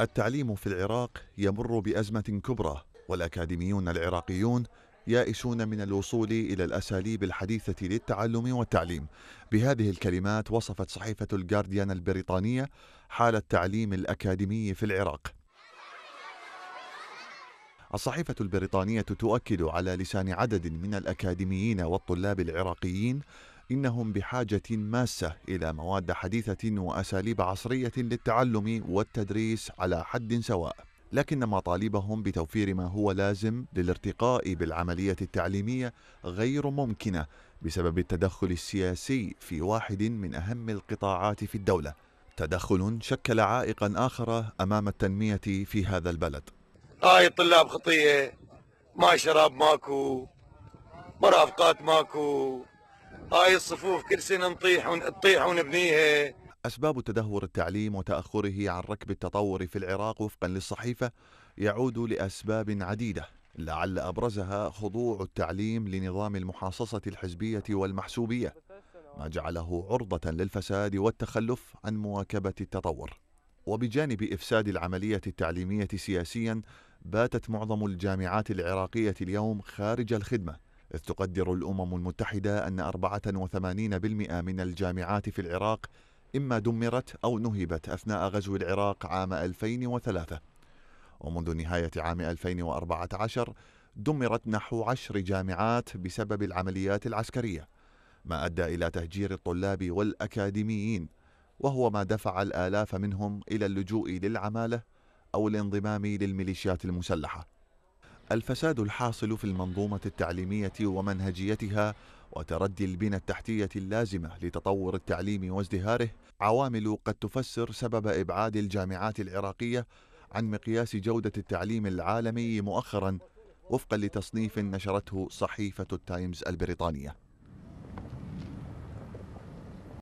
التعليم في العراق يمر بازمه كبرى والاكاديميون العراقيون يائسون من الوصول الى الاساليب الحديثه للتعلم والتعليم. بهذه الكلمات وصفت صحيفه الجارديان البريطانيه حال التعليم الاكاديمي في العراق. الصحيفة البريطانية تؤكد على لسان عدد من الأكاديميين والطلاب العراقيين إنهم بحاجة ماسة إلى مواد حديثة وأساليب عصرية للتعلم والتدريس على حد سواء لكن مطالبهم بتوفير ما هو لازم للارتقاء بالعملية التعليمية غير ممكنة بسبب التدخل السياسي في واحد من أهم القطاعات في الدولة تدخل شكل عائقا آخر أمام التنمية في هذا البلد هاي الطلاب خطية ما شراب ماكو مرافقات ماكو هاي الصفوف كل سنة نطيح ونطيح ونبنيها أسباب تدهور التعليم وتأخره عن ركب التطور في العراق وفقا للصحيفة يعود لأسباب عديدة لعل أبرزها خضوع التعليم لنظام المحاصصة الحزبية والمحسوبية ما جعله عرضة للفساد والتخلف عن مواكبة التطور وبجانب إفساد العملية التعليمية سياسيا باتت معظم الجامعات العراقية اليوم خارج الخدمة إذ تقدر الأمم المتحدة أن 84% من الجامعات في العراق إما دمرت أو نهبت أثناء غزو العراق عام 2003 ومنذ نهاية عام 2014 دمرت نحو عشر جامعات بسبب العمليات العسكرية ما أدى إلى تهجير الطلاب والأكاديميين وهو ما دفع الآلاف منهم إلى اللجوء للعمالة أو الانضمام للميليشيات المسلحة الفساد الحاصل في المنظومة التعليمية ومنهجيتها وتردي البنى التحتية اللازمة لتطور التعليم وازدهاره عوامل قد تفسر سبب إبعاد الجامعات العراقية عن مقياس جودة التعليم العالمي مؤخرا وفقا لتصنيف نشرته صحيفة التايمز البريطانية